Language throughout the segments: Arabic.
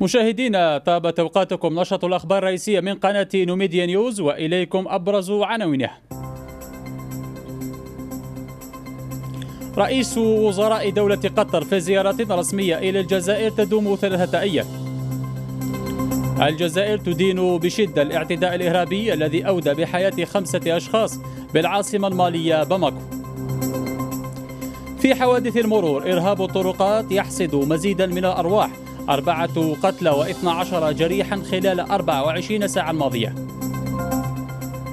مشاهدينا طابت اوقاتكم نشرة الاخبار الرئيسيه من قناه نوميديا نيوز واليكم ابرز عناوينها. رئيس وزراء دوله قطر في زياره رسميه الى الجزائر تدوم ثلاثه ايام. الجزائر تدين بشدة الاعتداء الإرهابي الذي أودى بحياة خمسة أشخاص بالعاصمة المالية باماكو في حوادث المرور إرهاب الطرقات يحصد مزيدا من الأرواح أربعة قتلى عشر جريحا خلال 24 ساعة الماضية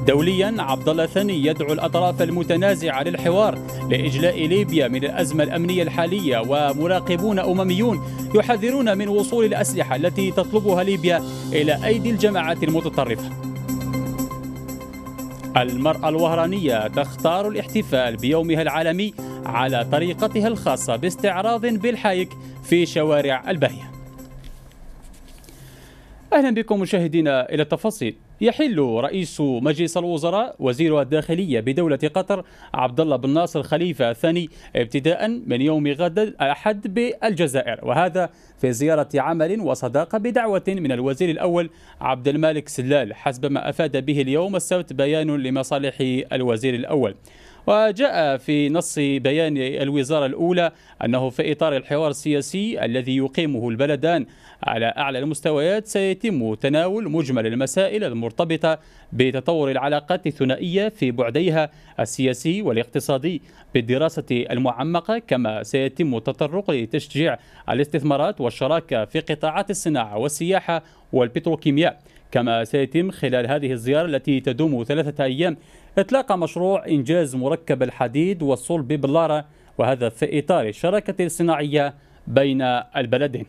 دوليا عبد الله ثاني يدعو الاطراف المتنازعه للحوار لاجلاء ليبيا من الازمه الامنيه الحاليه ومراقبون امميون يحذرون من وصول الاسلحه التي تطلبها ليبيا الى ايدي الجماعات المتطرفه. المراه الوهرانيه تختار الاحتفال بيومها العالمي على طريقتها الخاصه باستعراض بالحايك في شوارع الباهيه. اهلا بكم مشاهدينا الى التفاصيل. يحل رئيس مجلس الوزراء وزير الداخلية بدولة قطر عبد الله بن ناصر خليفة الثاني ابتداء من يوم غد الأحد بالجزائر وهذا في زيارة عمل وصداقة بدعوة من الوزير الأول عبد الملك سلال حسب ما أفاد به اليوم السبت بيان لمصالح الوزير الأول وجاء في نص بيان الوزارة الأولى أنه في إطار الحوار السياسي الذي يقيمه البلدان على أعلى المستويات سيتم تناول مجمل المسائل المرتبطة بتطور العلاقات الثنائية في بعديها السياسي والاقتصادي بالدراسة المعمقة كما سيتم التطرق لتشجيع الاستثمارات والشراكة في قطاعات الصناعة والسياحة والبتروكيمياء كما سيتم خلال هذه الزيارة التي تدوم ثلاثة أيام إطلاق مشروع إنجاز مركب الحديد والصلب ببلارة وهذا في إطار الشراكة الصناعية بين البلدين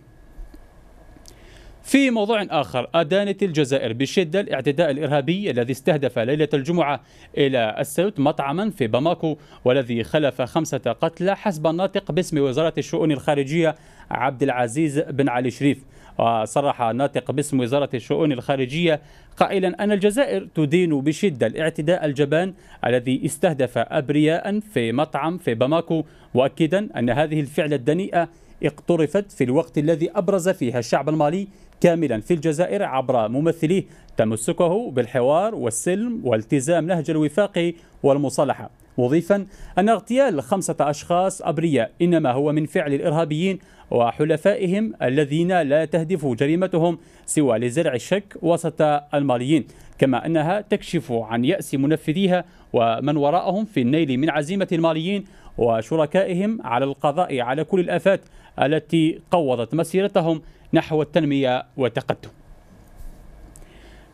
في موضوع آخر أدانت الجزائر بشدة الاعتداء الإرهابي الذي استهدف ليلة الجمعة إلى السبت مطعما في باماكو والذي خلف خمسة قتلى حسب الناطق باسم وزارة الشؤون الخارجية عبد العزيز بن علي شريف وصرح ناطق باسم وزارة الشؤون الخارجية قائلا أن الجزائر تدين بشدة الاعتداء الجبان الذي استهدف أبرياء في مطعم في باماكو مؤكدا أن هذه الفعلة الدنيئة اقترفت في الوقت الذي أبرز فيها الشعب المالي كاملا في الجزائر عبر ممثليه تمسكه بالحوار والسلم والتزام نهج الوفاق والمصالحة مضيفا أن اغتيال خمسة أشخاص أبرياء إنما هو من فعل الإرهابيين وحلفائهم الذين لا تهدف جريمتهم سوى لزرع الشك وسط الماليين كما أنها تكشف عن يأس منفذيها ومن وراءهم في النيل من عزيمة الماليين وشركائهم على القضاء على كل الآفات التي قوضت مسيرتهم نحو التنمية والتقدم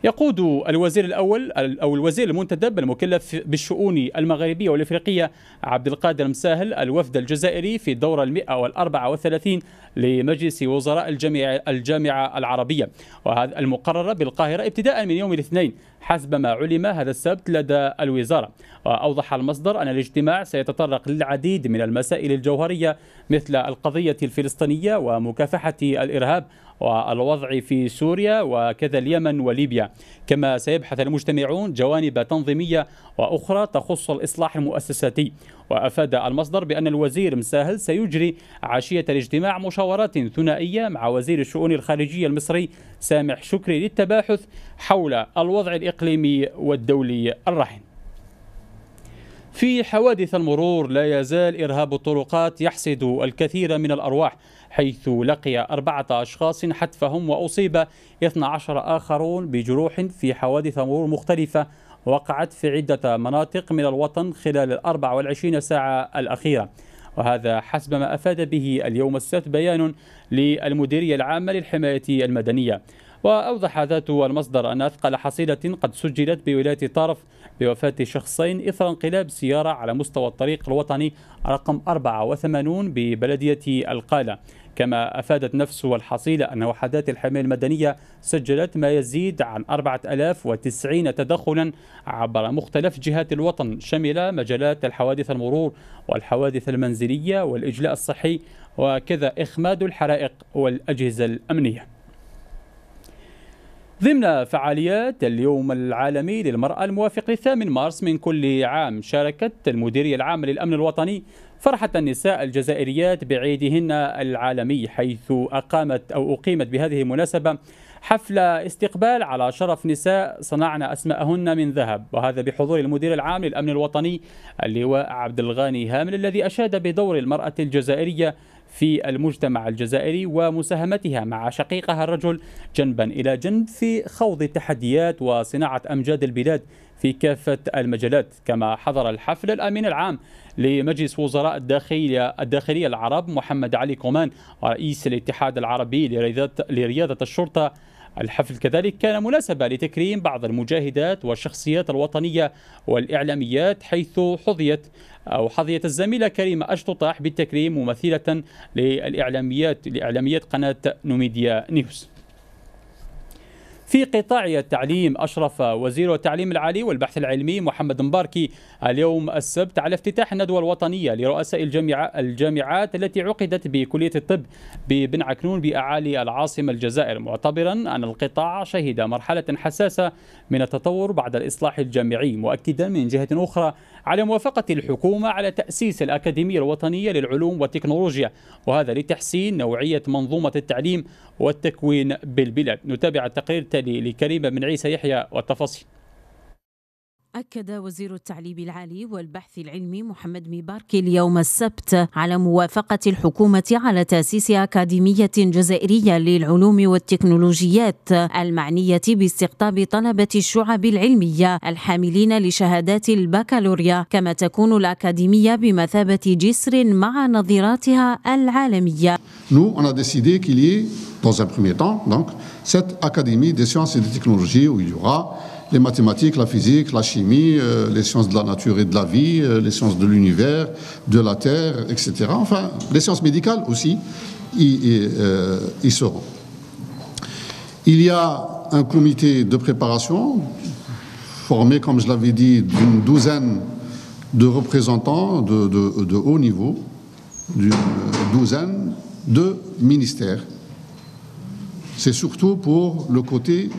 يقود الوزير الأول أو الوزير المنتدب المكلف بالشؤون المغاربية والإفريقية عبد القادر مساهل الوفد الجزائري في الدورة ال 134 لمجلس وزراء الجامعة, الجامعة العربية وهذا المقررة بالقاهرة ابتداء من يوم الاثنين حسب ما علم هذا السبت لدى الوزارة وأوضح المصدر أن الاجتماع سيتطرق للعديد من المسائل الجوهرية مثل القضية الفلسطينية ومكافحة الإرهاب والوضع في سوريا وكذا اليمن وليبيا كما سيبحث المجتمعون جوانب تنظيمية وأخرى تخص الإصلاح المؤسساتي وأفاد المصدر بأن الوزير مساهل سيجري عشية الاجتماع مشاورات ثنائية مع وزير الشؤون الخارجية المصري سامح شكري للتباحث حول الوضع الإقليمي والدولي الرحيم في حوادث المرور لا يزال إرهاب الطرقات يحصد الكثير من الأرواح حيث لقي أربعة أشخاص حتفهم وأصيب 12 آخرون بجروح في حوادث مرور مختلفة وقعت في عدة مناطق من الوطن خلال ال 24 ساعة الأخيرة وهذا حسب ما أفاد به اليوم السبت بيان للمديرية العامة للحماية المدنية وأوضح ذات المصدر أن أثقل حصيلة قد سجلت بولاية طرف بوفاة شخصين إثر انقلاب سيارة على مستوى الطريق الوطني رقم 84 ببلدية القالة كما أفادت نفس الحصيلة أن وحدات الحماية المدنية سجلت ما يزيد عن 4090 تدخلا عبر مختلف جهات الوطن شمل مجالات الحوادث المرور والحوادث المنزلية والإجلاء الصحي وكذا إخماد الحرائق والأجهزة الأمنية ضمن فعاليات اليوم العالمي للمرأة الموافق 8 مارس من كل عام شاركت المديرية العامة للأمن الوطني فرحة النساء الجزائريات بعيدهن العالمي حيث أقامت أو أقيمت بهذه المناسبة حفلة استقبال على شرف نساء صنعن أسماءهن من ذهب وهذا بحضور المدير العام للأمن الوطني اللواء عبد الغاني هامل الذي أشاد بدور المرأة الجزائرية في المجتمع الجزائري ومساهمتها مع شقيقها الرجل جنبا إلى جنب في خوض التحديات وصناعة أمجاد البلاد في كافة المجالات كما حضر الحفل الأمين العام لمجلس وزراء الداخلية الداخلية العرب محمد علي كومان رئيس الاتحاد العربي لرياضة الشرطة الحفل كذلك كان مناسبة لتكريم بعض المجاهدات والشخصيات الوطنية والإعلاميات حيث حظيت أو حظيت الزميلة كريمة اشطوطاح بالتكريم ممثلة للإعلاميات لإعلاميات قناة نوميديا نيوز في قطاع التعليم أشرف وزير التعليم العالي والبحث العلمي محمد مباركي اليوم السبت على افتتاح الندوة الوطنية لرؤساء الجامعة الجامعات التي عقدت بكلية الطب ببن عكنون بأعالي العاصمة الجزائر معتبرا أن القطاع شهد مرحلة حساسة من التطور بعد الإصلاح الجامعي مؤكدا من جهة أخرى على موافقة الحكومة على تأسيس الأكاديمية الوطنية للعلوم والتكنولوجيا وهذا لتحسين نوعية منظومة التعليم والتكوين بالبلاد نتابع التقرير لكلمة من عيسى يحيى والتفاصيل أكد وزير التعليم العالي والبحث العلمي محمد مباركي اليوم السبت على موافقة الحكومة على تأسيس أكاديمية جزائرية للعلوم والتكنولوجيات المعنية باستقطاب طلبة الشعب العلمية الحاملين لشهادات البكالوريا كما تكون الأكاديمية بمثابة جسر مع نظيراتها العالمية. Nous, on a décidé dans un premier temps, donc, cette académie des sciences et des technologies où il y aura les mathématiques, la physique, la chimie, euh, les sciences de la nature et de la vie, euh, les sciences de l'univers, de la Terre, etc. Enfin, les sciences médicales aussi euh, y, seront. Il y a un comité de préparation formé, comme je l'avais dit, d'une douzaine de représentants de, de haut niveau, d'une douzaine de ministères. C'est surtout pour le côté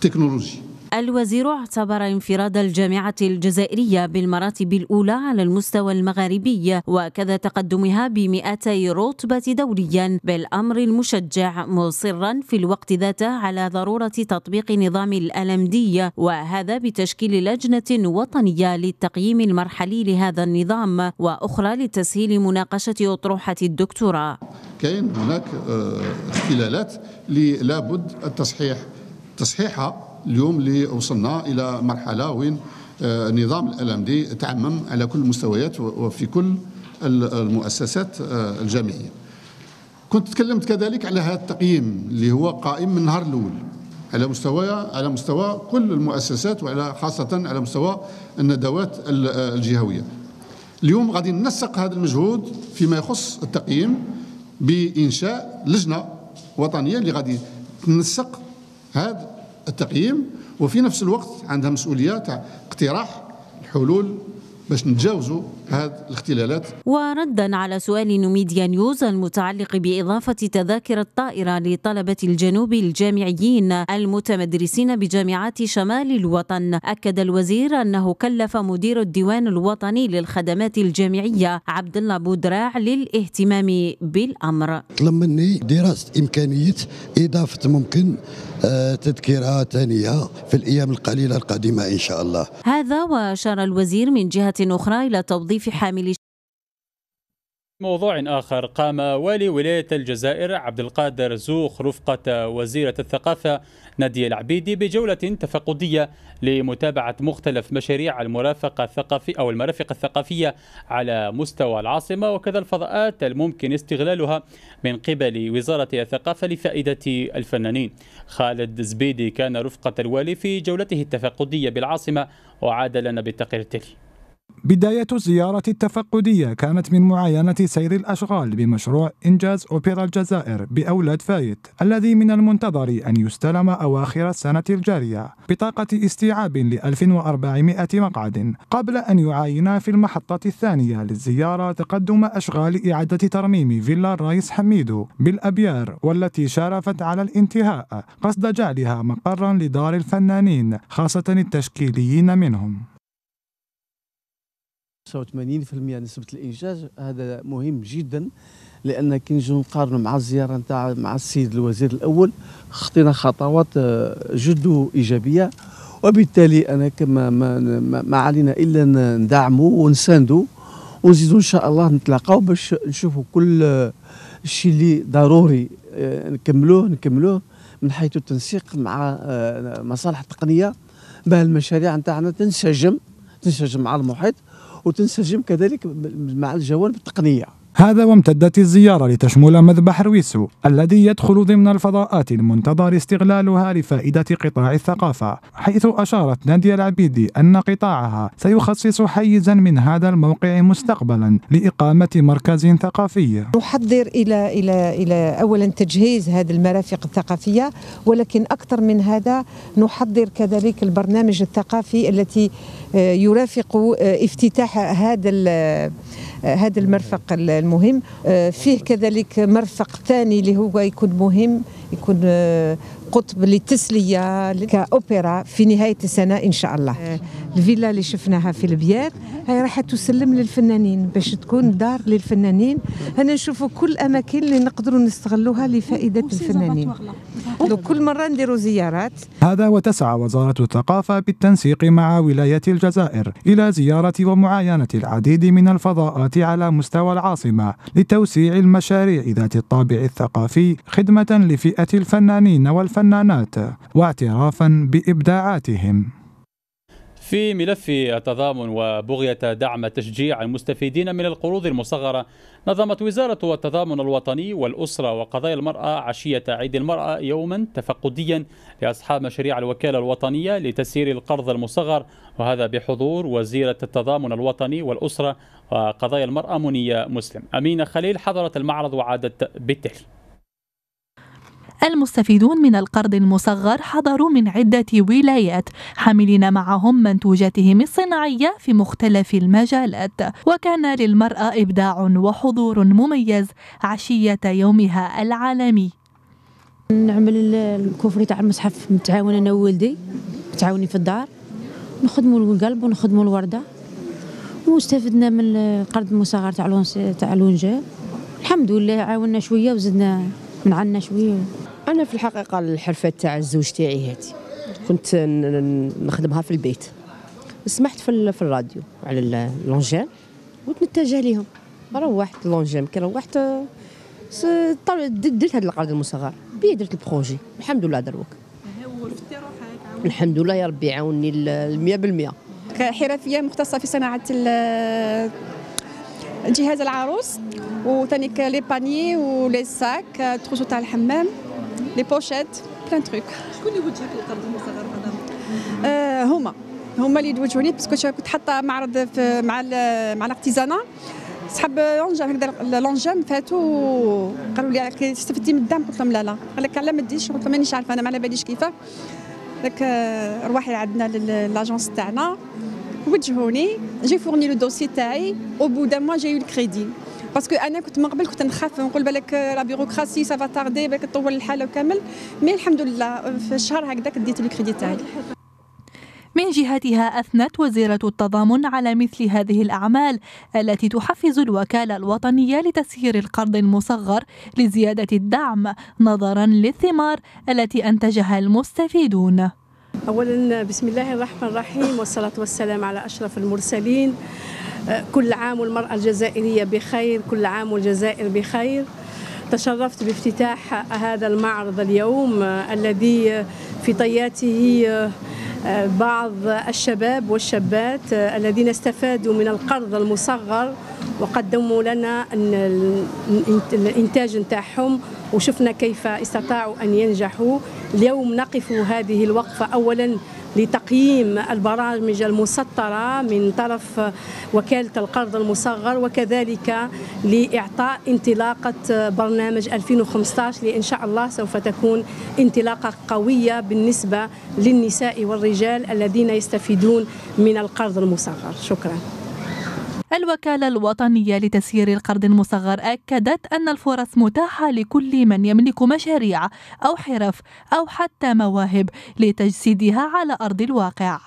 technologie. الوزير اعتبر انفراد الجامعة الجزائرية بالمراتب الأولى على المستوى المغاربي وكذا تقدمها بمئتي رتبة دوليا بالأمر المشجع مصرا في الوقت ذاته على ضرورة تطبيق نظام الألمدية وهذا بتشكيل لجنة وطنية للتقييم المرحلي لهذا النظام وأخرى لتسهيل مناقشة أطروحة الدكتوراه كاين هناك اختلالات آه، لابد التصحيح تصحيحها اليوم اللي وصلنا الى مرحله وين آه، نظام الالم دي تعمم على كل المستويات وفي كل المؤسسات آه، الجامعيه كنت تكلمت كذلك على هذا التقييم اللي هو قائم من النهار الاول على مستوى على مستوى كل المؤسسات وعلى خاصه على مستوى الندوات آه، الجهويه اليوم غادي ننسق هذا المجهود فيما يخص التقييم بانشاء لجنه وطنيه اللي غادي تنسق هذا التقييم وفي نفس الوقت عندها مسؤولية تاع اقتراح الحلول باش نتجاوزوا هذه الاختلالات وردا على سؤال نوميديا نيوز المتعلق بإضافة تذاكر الطائرة لطلبة الجنوب الجامعيين المتمدرسين بجامعات شمال الوطن أكد الوزير أنه كلف مدير الديوان الوطني للخدمات الجامعية عبد الله بودراع للاهتمام بالأمر طلب مني دراسة إمكانية إضافة ممكن آه، تذكرة ثانية في الأيام القليلة القادمة إن شاء الله هذا وأشار الوزير من جهة أخرى إلى توظيف حامل موضوع آخر قام والي ولاية الجزائر عبد القادر زوخ رفقة وزيرة الثقافة نادية العبيدي بجولة تفقدية لمتابعة مختلف مشاريع المرافقة الثقافية أو المرافق الثقافية على مستوى العاصمة وكذا الفضاءات الممكن استغلالها من قبل وزارة الثقافة لفائدة الفنانين خالد زبيدي كان رفقة الوالي في جولته التفقدية بالعاصمة وعاد لنا بالتقرير التالي بداية الزيارة التفقدية كانت من معاينة سير الأشغال بمشروع إنجاز أوبرا الجزائر بأولاد فايت الذي من المنتظر أن يستلم أواخر السنة الجارية بطاقة استيعاب ل 1400 مقعد قبل أن يعاين في المحطة الثانية للزيارة تقدم أشغال إعادة ترميم فيلا الرئيس حميدو بالأبيار والتي شارفت على الانتهاء قصد جعلها مقرا لدار الفنانين خاصة التشكيليين منهم 85% نسبه الانجاز هذا مهم جدا لان كي نجيو نقارنوا مع الزياره نتاع مع السيد الوزير الاول خطينا خطوات آه، جد ايجابيه وبالتالي انا كما ما, ما علينا الا ندعموا ونساندوا ونزيدوا ان شاء الله نتلاقاو باش نشوفوا كل آه، الشيء اللي ضروري آه، نكملوه نكملوه من حيث التنسيق مع مصالح التقنيه بها المشاريع نتاعنا تنسجم تنسجم مع المحيط وتنسجم كذلك مع الجوانب التقنيه هذا وامتدت الزيارة لتشمل مذبح رويسو الذي يدخل ضمن الفضاءات المنتظر استغلالها لفائدة قطاع الثقافة حيث أشارت نادية العبيدي أن قطاعها سيخصص حيزا من هذا الموقع مستقبلا لإقامة مركز ثقافي نحضر إلى, إلى, إلى أولا تجهيز هذه المرافق الثقافية ولكن أكثر من هذا نحضر كذلك البرنامج الثقافي التي آه، يرافق آه، افتتاح هذا آه، هذا المرفق المهم آه، فيه كذلك مرفق ثاني اللي هو يكون مهم يكون آه، قطب للتسليه كاوبرا في نهايه السنه ان شاء الله الفيلا اللي شفناها في البيات هي راح تسلم للفنانين باش تكون دار للفنانين هنا نشوفوا كل الاماكن اللي نقدروا نستغلوها لفائده الفنانين كل مره نديروا زيارات هذا وتسعى وزاره الثقافه بالتنسيق مع ولايه الجزائر الى زياره ومعاينه العديد من الفضاءات على مستوى العاصمه لتوسيع المشاريع ذات الطابع الثقافي خدمه لفئه الفنانين والفنانات واعترافا بابداعاتهم في ملف التضامن وبغية دعم تشجيع المستفيدين من القروض المصغرة نظمت وزارة التضامن الوطني والأسرة وقضايا المرأة عشية عيد المرأة يوما تفقديا لأصحاب مشاريع الوكالة الوطنية لتسيير القرض المصغر وهذا بحضور وزيرة التضامن الوطني والأسرة وقضايا المرأة منية مسلم أمينة خليل حضرت المعرض وعادت بالتالي المستفيدون من القرض المصغر حضروا من عدة ولايات حاملين معهم منتوجاتهم الصناعية في مختلف المجالات وكان للمرأة إبداع وحضور مميز عشية يومها العالمي نعمل الكوفري تاع المصحف متعاون انا وولدي متعاونين في الدار نخدموا القلب ونخدموا الورده واستفدنا من القرض المصغر تاع تاع الحمد لله عاوننا شويه وزدنا من عندنا شويه انا في الحقيقه الحرفه تاع الزوج تاعي هاتي كنت نخدمها في البيت سمحت في, في الراديو على اللونجيم ونتجه لهم ليهم روحت لونجيم كي روحت درت هذا القرض المصغر بي درت البروجي الحمد لله دروك الحمد لله يا ربي عاوني المية بالمية كحرفية مختصة في صناعة جهاز العروس وثاني لي باني ولي ساك تخوصو تاع الحمام لي بوشيت بلان تروك شكون اللي وجهك للترجمه المصغر هذا هما هما اللي يوجهوني باسكو كنت حاطه معرض في مع مع الاقتزانه صحاب لونجام هكذا لونجام فاتوا قالوا لي استفدتي من الدعم قلت لهم لا لا قال لك لا ما ديش قلت لهم مانيش عارفه انا ما على باليش كيفاه لك رواحي عندنا لاجونس تاعنا وجهوني جي فورني لو دوسي تاعي او بو دان موا يو الكريدي باسكو انا كنت من قبل كنت نخاف نقول بالك لا بيروكراسي سافا تاردي بالك تطول الحاله وكامل مي الحمد لله في الشهر هكذاك ديت الكريدي تاعي من جهتها أثنت وزيرة التضامن على مثل هذه الأعمال التي تحفز الوكالة الوطنية لتسيير القرض المصغر لزيادة الدعم نظرا للثمار التي أنتجها المستفيدون أولا بسم الله الرحمن الرحيم والصلاة والسلام على أشرف المرسلين كل عام والمرأة الجزائرية بخير كل عام والجزائر بخير تشرفت بافتتاح هذا المعرض اليوم آه، الذي آه، في طياته آه، بعض الشباب والشابات الذين استفادوا من القرض المصغر وقدموا لنا الانتاج نتاعهم وشفنا كيف استطاعوا ان ينجحوا اليوم نقف هذه الوقفه اولا لتقييم البرامج المسطرة من طرف وكالة القرض المصغر وكذلك لإعطاء انطلاقة برنامج 2015 اللي إن شاء الله سوف تكون انطلاقة قوية بالنسبة للنساء والرجال الذين يستفيدون من القرض المصغر شكرا الوكالة الوطنية لتسيير القرض المصغر أكدت أن الفرص متاحة لكل من يملك مشاريع أو حرف أو حتى مواهب لتجسيدها على أرض الواقع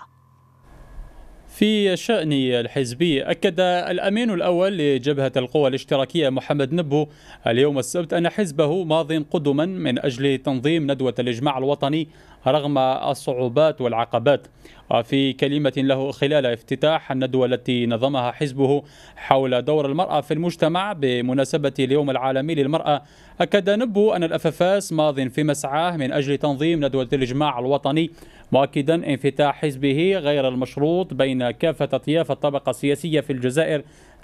في الشأن الحزبي أكد الأمين الأول لجبهة القوى الاشتراكية محمد نبو اليوم السبت أن حزبه ماض قدما من أجل تنظيم ندوة الإجماع الوطني رغم الصعوبات والعقبات آه، في كلمة له خلال افتتاح الندوة التي نظمها حزبه حول دور المرأة في المجتمع بمناسبة اليوم العالمي للمرأة أكد نبو أن الأففاس ماض في مسعاه من أجل تنظيم ندوة الإجماع الوطني مؤكدا انفتاح حزبه غير المشروط بين كافة أطياف الطبقة السياسية في الجزائر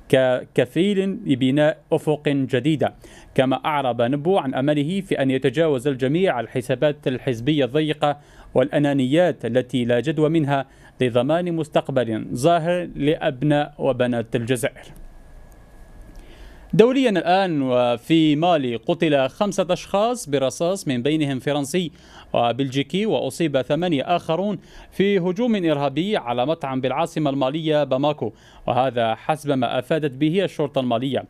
ككفيل لبناء أفق جديدة كما أعرب نبو عن أمله في أن يتجاوز الجميع الحسابات الحزبية الضيقة والأنانيات التي لا جدوى منها لضمان مستقبل ظاهر لأبناء وبنات الجزائر دوليا الآن وفي مالي قتل خمسة أشخاص برصاص من بينهم فرنسي وبلجيكي وأصيب ثمانية آخرون في هجوم إرهابي على مطعم بالعاصمة المالية باماكو وهذا حسب ما أفادت به الشرطة المالية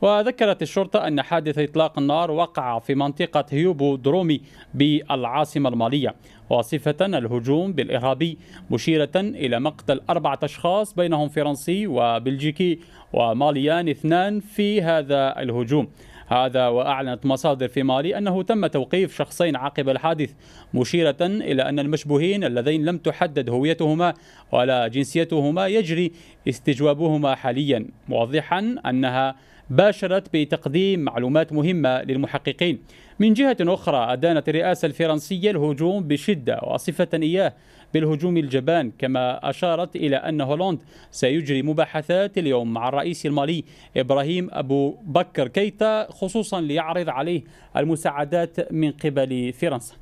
وذكرت الشرطة أن حادث إطلاق النار وقع في منطقة هيوبو درومي بالعاصمة المالية واصفة الهجوم بالإرهابي مشيرة إلى مقتل أربعة أشخاص بينهم فرنسي وبلجيكي وماليان اثنان في هذا الهجوم هذا وأعلنت مصادر في مالي أنه تم توقيف شخصين عقب الحادث مشيرة إلى أن المشبوهين اللذين لم تحدد هويتهما ولا جنسيتهما يجري استجوابهما حاليا موضحا أنها باشرت بتقديم معلومات مهمة للمحققين من جهة أخرى أدانت الرئاسة الفرنسية الهجوم بشدة وصفة إياه بالهجوم الجبان كما أشارت إلى أن هولند سيجري مباحثات اليوم مع الرئيس المالي إبراهيم أبو بكر كيتا خصوصا ليعرض عليه المساعدات من قبل فرنسا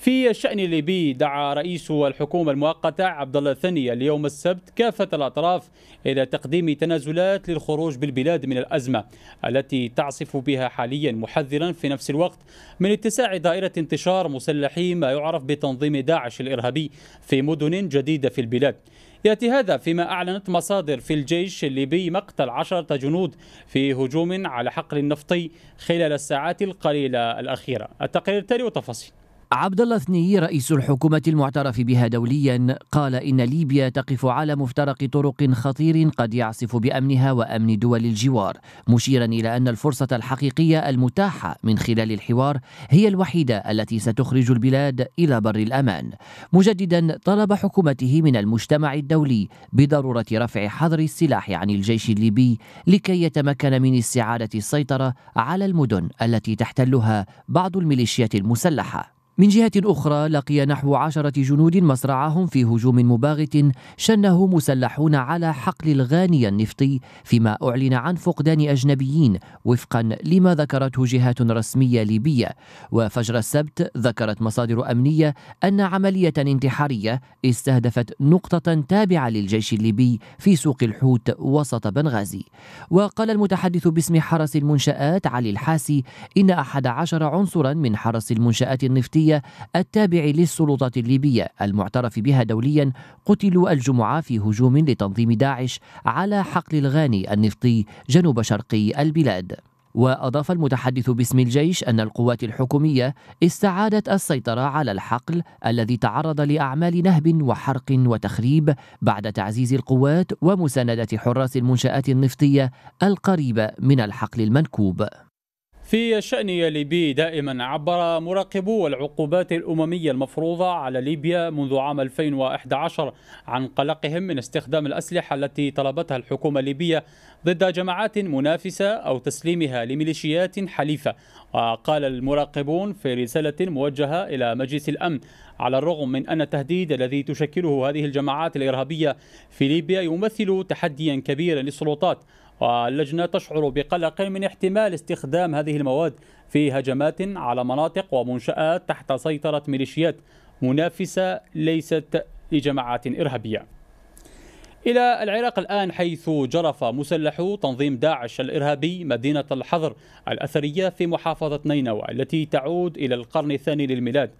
في الشأن الليبي دعا رئيس الحكومة المؤقتة عبد الله الثاني اليوم السبت كافة الأطراف إلى تقديم تنازلات للخروج بالبلاد من الأزمة التي تعصف بها حاليا محذرا في نفس الوقت من اتساع دائرة انتشار مسلحي ما يعرف بتنظيم داعش الإرهابي في مدن جديدة في البلاد يأتي هذا فيما أعلنت مصادر في الجيش الليبي مقتل عشرة جنود في هجوم على حقل نفطي خلال الساعات القليلة الأخيرة التقرير التالي وتفاصيل عبد الله ثني رئيس الحكومة المعترف بها دوليا قال إن ليبيا تقف على مفترق طرق خطير قد يعصف بأمنها وأمن دول الجوار مشيرا إلى أن الفرصة الحقيقية المتاحة من خلال الحوار هي الوحيدة التي ستخرج البلاد إلى بر الأمان مجددا طلب حكومته من المجتمع الدولي بضرورة رفع حظر السلاح عن الجيش الليبي لكي يتمكن من استعادة السيطرة على المدن التي تحتلها بعض الميليشيات المسلحة من جهة أخرى لقي نحو عشرة جنود مصرعهم في هجوم مباغت شنه مسلحون على حقل الغاني النفطي فيما أعلن عن فقدان أجنبيين وفقا لما ذكرته جهات رسمية ليبية وفجر السبت ذكرت مصادر أمنية أن عملية انتحارية استهدفت نقطة تابعة للجيش الليبي في سوق الحوت وسط بنغازي وقال المتحدث باسم حرس المنشآت علي الحاسي إن أحد عشر عنصرا من حرس المنشآت النفطي الحوثية التابع للسلطات الليبية المعترف بها دوليا قتلوا الجمعة في هجوم لتنظيم داعش على حقل الغاني النفطي جنوب شرقي البلاد واضاف المتحدث باسم الجيش ان القوات الحكوميه استعادت السيطره على الحقل الذي تعرض لاعمال نهب وحرق وتخريب بعد تعزيز القوات ومسانده حراس المنشات النفطيه القريبه من الحقل المنكوب في شأن ليبي دائما عبر مراقبو العقوبات الأممية المفروضة على ليبيا منذ عام 2011 عن قلقهم من استخدام الأسلحة التي طلبتها الحكومة الليبية ضد جماعات منافسة أو تسليمها لميليشيات حليفة وقال المراقبون في رسالة موجهة إلى مجلس الأمن على الرغم من أن التهديد الذي تشكله هذه الجماعات الإرهابية في ليبيا يمثل تحديا كبيرا للسلطات واللجنة تشعر بقلق من احتمال استخدام هذه المواد في هجمات على مناطق ومنشآت تحت سيطرة ميليشيات منافسة ليست لجماعات إرهابية إلى العراق الآن حيث جرف مسلحو تنظيم داعش الإرهابي مدينة الحظر الأثرية في محافظة نينوى التي تعود إلى القرن الثاني للميلاد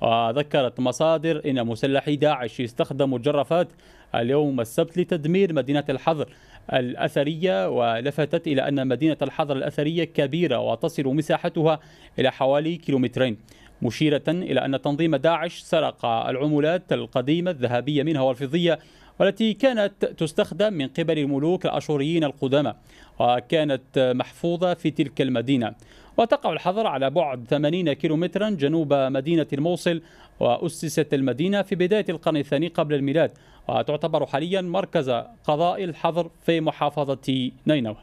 وذكرت مصادر أن مسلحي داعش استخدموا الجرافات اليوم السبت لتدمير مدينة الحظر الأثرية ولفتت إلى أن مدينة الحظر الأثرية كبيرة وتصل مساحتها إلى حوالي كيلومترين مشيرة إلى أن تنظيم داعش سرق العملات القديمة الذهبية منها والفضية والتي كانت تستخدم من قبل الملوك الأشوريين القدامى وكانت محفوظة في تلك المدينة وتقع الحظر على بعد 80 كيلومترا جنوب مدينة الموصل وأسست المدينة في بداية القرن الثاني قبل الميلاد وتعتبر حاليا مركز قضاء الحظر في محافظة نينوى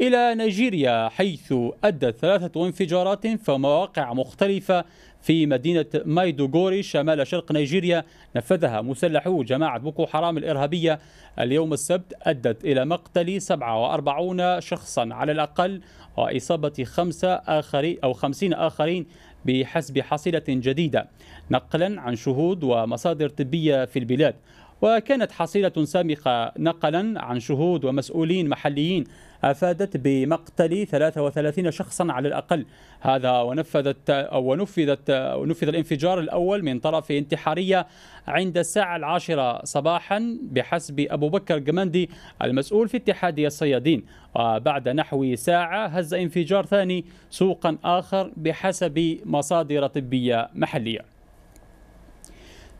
إلى نيجيريا حيث أدت ثلاثة انفجارات في مواقع مختلفة في مدينة مايدوغوري شمال شرق نيجيريا نفذها مسلحو جماعة بوكو حرام الإرهابية اليوم السبت أدت إلى مقتل 47 شخصا على الأقل وإصابة خمسة آخرين أو 50 آخرين بحسب حصيلة جديدة نقلا عن شهود ومصادر طبية في البلاد وكانت حصيلة سامقة نقلا عن شهود ومسؤولين محليين أفادت بمقتل 33 شخصا على الأقل هذا ونفذت أو نفذت نفذ الانفجار الأول من طرف انتحارية عند الساعة العاشرة صباحا بحسب أبو بكر جماندي المسؤول في اتحادية الصيادين وبعد نحو ساعة هز انفجار ثاني سوقا آخر بحسب مصادر طبية محلية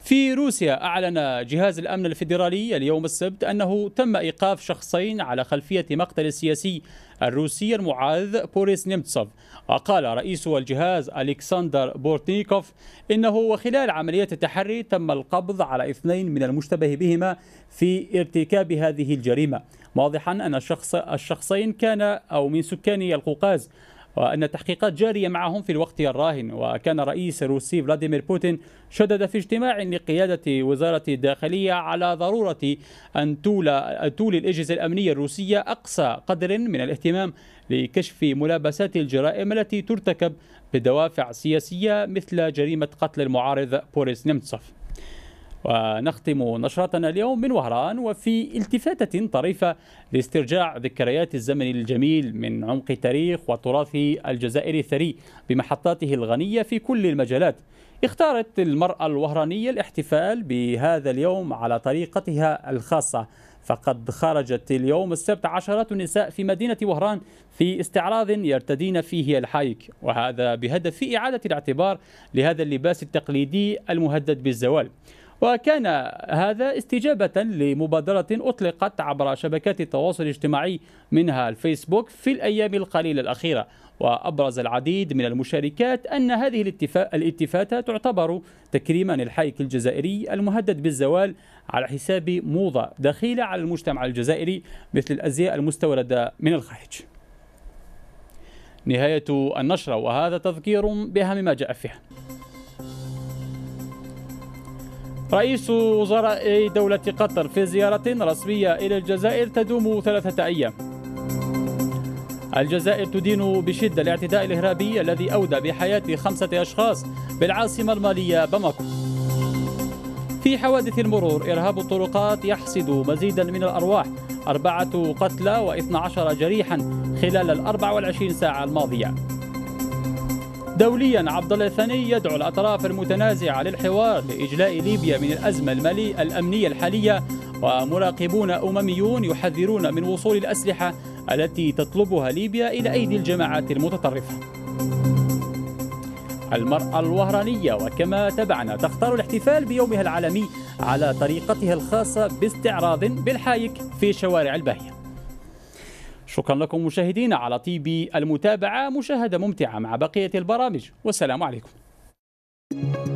في روسيا أعلن جهاز الأمن الفيدرالي اليوم السبت أنه تم إيقاف شخصين على خلفية مقتل السياسي الروسي المعاذ بوريس نيمتسوف وقال رئيس الجهاز ألكسندر بورتنيكوف إنه وخلال عملية التحري تم القبض على اثنين من المشتبه بهما في ارتكاب هذه الجريمة واضحا أن الشخص الشخصين كان أو من سكان القوقاز وأن التحقيقات جارية معهم في الوقت الراهن وكان رئيس الروسي فلاديمير بوتين شدد في اجتماع لقيادة وزارة الداخلية على ضرورة أن تولى تولي الأجهزة الأمنية الروسية أقصى قدر من الاهتمام لكشف ملابسات الجرائم التي ترتكب بدوافع سياسية مثل جريمة قتل المعارض بوريس نيمتسوف. ونختم نشرتنا اليوم من وهران وفي التفاتة طريفة لاسترجاع ذكريات الزمن الجميل من عمق تاريخ وتراث الجزائري الثري بمحطاته الغنية في كل المجالات اختارت المرأة الوهرانية الاحتفال بهذا اليوم على طريقتها الخاصة فقد خرجت اليوم السبت عشرات النساء في مدينة وهران في استعراض يرتدين فيه الحايك وهذا بهدف إعادة الاعتبار لهذا اللباس التقليدي المهدد بالزوال وكان هذا استجابة لمبادرة أطلقت عبر شبكات التواصل الاجتماعي منها الفيسبوك في الأيام القليلة الأخيرة وأبرز العديد من المشاركات أن هذه الالتفاتة تعتبر تكريما للحائك الجزائري المهدد بالزوال على حساب موضة دخيلة على المجتمع الجزائري مثل الأزياء المستوردة من الخارج نهاية النشرة وهذا تذكير بأهم ما جاء فيها رئيس وزراء دولة قطر في زيارة رسمية إلى الجزائر تدوم ثلاثة أيام الجزائر تدين بشدة الاعتداء الإرهابي الذي أودى بحياة خمسة أشخاص بالعاصمة المالية باماكو في حوادث المرور إرهاب الطرقات يحصد مزيدا من الأرواح أربعة قتلى و12 جريحا خلال ال 24 ساعة الماضية دوليا عبد الله الثاني يدعو الاطراف المتنازعه للحوار لاجلاء ليبيا من الازمه الماليه الامنيه الحاليه ومراقبون امميون يحذرون من وصول الاسلحه التي تطلبها ليبيا الى ايدي الجماعات المتطرفه. المرأة الوهرانية وكما تبعنا تختار الاحتفال بيومها العالمي على طريقتها الخاصة باستعراض بالحايك في شوارع الباهية شكرا لكم مشاهدينا على طيب المتابعة مشاهدة ممتعة مع بقية البرامج والسلام عليكم